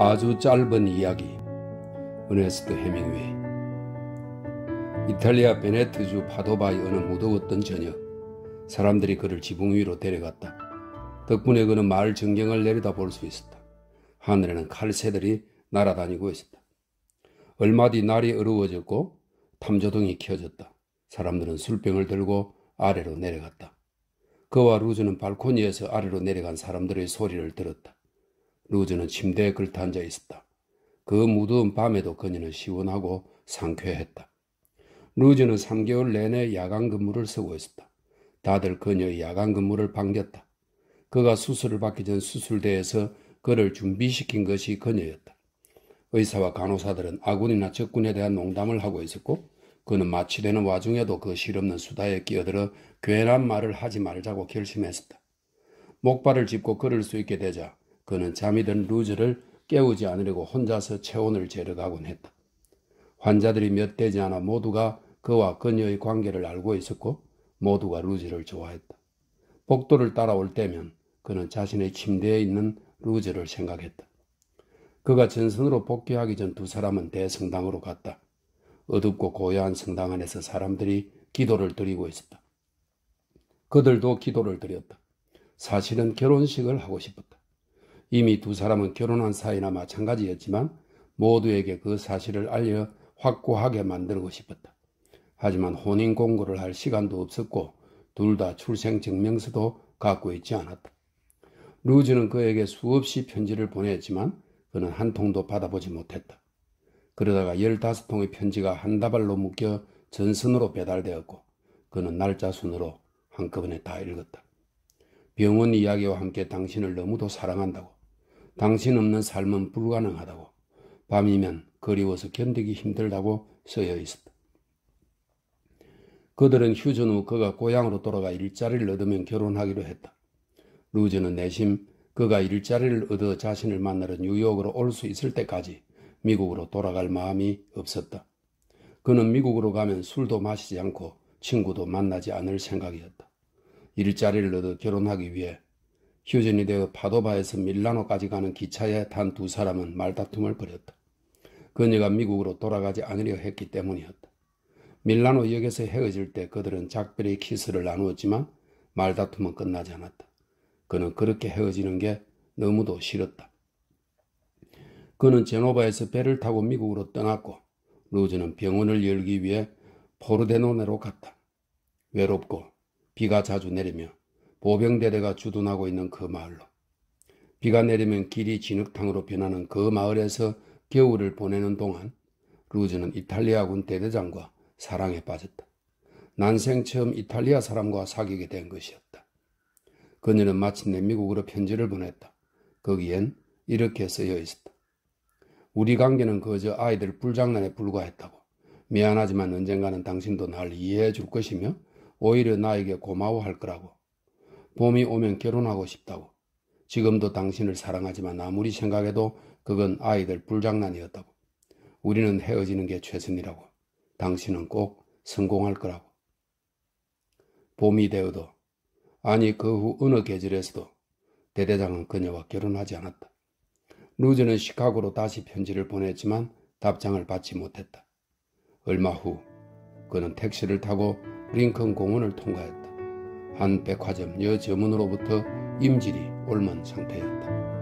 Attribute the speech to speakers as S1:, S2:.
S1: 아주 짧은 이야기 은네스트 헤밍웨이 이탈리아 베네트주 파도바의 어느 무더웠던 저녁 사람들이 그를 지붕 위로 데려갔다. 덕분에 그는 마을 전경을 내려다 볼 수 있었다. 하늘에는 칼새들이 날아다니고 있었다. 얼마 뒤 날이 어두워졌고 탐조등이 켜졌다. 사람들은 술병을 들고 아래로 내려갔다. 그와 루즈는 발코니에서 아래로 내려간 사람들의 소리를 들었다. 루즈는 침대에 걸터 앉아 있었다. 그 무더운 밤에도 그녀는 시원하고 상쾌했다. 루즈는 3개월 내내 야간 근무를 서고 있었다. 다들 그녀의 야간 근무를 반겼다. 그가 수술을 받기 전 수술대에서 그를 준비시킨 것이 그녀였다. 의사와 간호사들은 아군이나 적군에 대한 농담을 하고 있었고 그는 마취되는 와중에도 그 실없는 수다에 끼어들어 괜한 말을 하지 말자고 결심했었다. 목발을 짚고 걸을 수 있게 되자 그는 잠이 든 루즈를 깨우지 않으려고 혼자서 체온을 재려가곤 했다. 환자들이 몇 되지 않아 모두가 그와 그녀의 관계를 알고 있었고 모두가 루즈를 좋아했다. 복도를 따라올 때면 그는 자신의 침대에 있는 루즈를 생각했다. 그가 전선으로 복귀하기 전 두 사람은 대성당으로 갔다. 어둡고 고요한 성당 안에서 사람들이 기도를 드리고 있었다. 그들도 기도를 드렸다. 사실은 결혼식을 하고 싶었다. 이미 두 사람은 결혼한 사이나 마찬가지였지만 모두에게 그 사실을 알려 확고하게 만들고 싶었다. 하지만 혼인 공고를 할 시간도 없었고 둘 다 출생 증명서도 갖고 있지 않았다. 루즈는 그에게 수없이 편지를 보냈지만 그는 한 통도 받아보지 못했다. 그러다가 15통의 편지가 한 다발로 묶여 전선으로 배달되었고 그는 날짜 순으로 한꺼번에 다 읽었다. 병원 이야기와 함께 당신을 너무도 사랑한다고 당신 없는 삶은 불가능하다고 밤이면 그리워서 견디기 힘들다고 쓰여 있었다 그들은 휴전 후 그가 고향으로 돌아가 일자리를 얻으면 결혼하기로 했다. 루즈는 내심 그가 일자리를 얻어 자신을 만나러 뉴욕으로 올 수 있을 때까지 미국으로 돌아갈 마음이 없었다. 그는 미국으로 가면 술도 마시지 않고 친구도 만나지 않을 생각이었다. 일자리를 얻어 결혼하기 위해 휴전이 되어 파도바에서 밀라노까지 가는 기차에 단 두 사람은 말다툼을 벌였다. 그녀가 미국으로 돌아가지 않으려 했기 때문이었다. 밀라노 역에서 헤어질 때 그들은 작별의 키스를 나누었지만 말다툼은 끝나지 않았다. 그는 그렇게 헤어지는 게 너무도 싫었다. 그는 제노바에서 배를 타고 미국으로 떠났고 루즈는 병원을 열기 위해 포르데노네로 갔다. 외롭고 비가 자주 내리며 보병대대가 주둔하고 있는 그 마을로 비가 내리면 길이 진흙탕으로 변하는 그 마을에서 겨울을 보내는 동안 루즈는 이탈리아군 대대장과 사랑에 빠졌다. 난생 처음 이탈리아 사람과 사귀게 된 것이었다. 그녀는 마침내 미국으로 편지를 보냈다. 거기엔 이렇게 쓰여 있었다. 우리 관계는 그저 아이들 불장난에 불과했다고. 미안하지만 언젠가는 당신도 날 이해해 줄 것이며 오히려 나에게 고마워할 거라고. 봄이 오면 결혼하고 싶다고. 지금도 당신을 사랑하지만 아무리 생각해도 그건 아이들 불장난이었다고. 우리는 헤어지는 게 최선이라고. 당신은 꼭 성공할 거라고. 봄이 되어도 아니 그 후 어느 계절에서도 대대장은 그녀와 결혼하지 않았다. 루즈는 시카고로 다시 편지를 보냈지만 답장을 받지 못했다. 얼마 후 그는 택시를 타고 링컨 공원을 통과했다. 한 백화점 여점원으로부터 임질이 옮은 상태였다.